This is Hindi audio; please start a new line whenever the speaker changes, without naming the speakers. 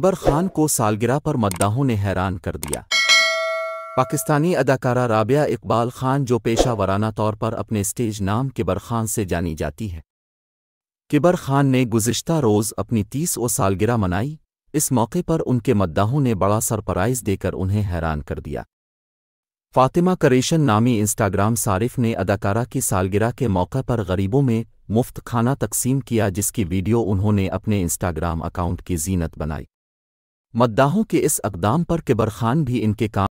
अकबर खान को सालगिरह पर मद्दाहों ने हैरान कर दिया पाकिस्तानी अदाकारा राबिया इकबाल खान जो पेशा वराना तौर पर अपने स्टेज नाम किबर खान से जानी जाती है किबर खान ने गुज्त रोज़ अपनी तीस व सालगिरह मनाई इस मौके पर उनके मद्दाहों ने बड़ा सरप्राइज़ देकर उन्हें हैरान कर दिया फातिमा करेशन नामी इंस्टाग्राम सारिफ ने अदाकारा की सालगिरह के मौके पर गरीबों में मुफ्त खाना तकसीम किया जिसकी वीडियो उन्होंने अपने इंस्टाग्राम अकाउंट की जीनत बनाई मद्दाहों के इस अकदाम पर किबर खान भी इनके काम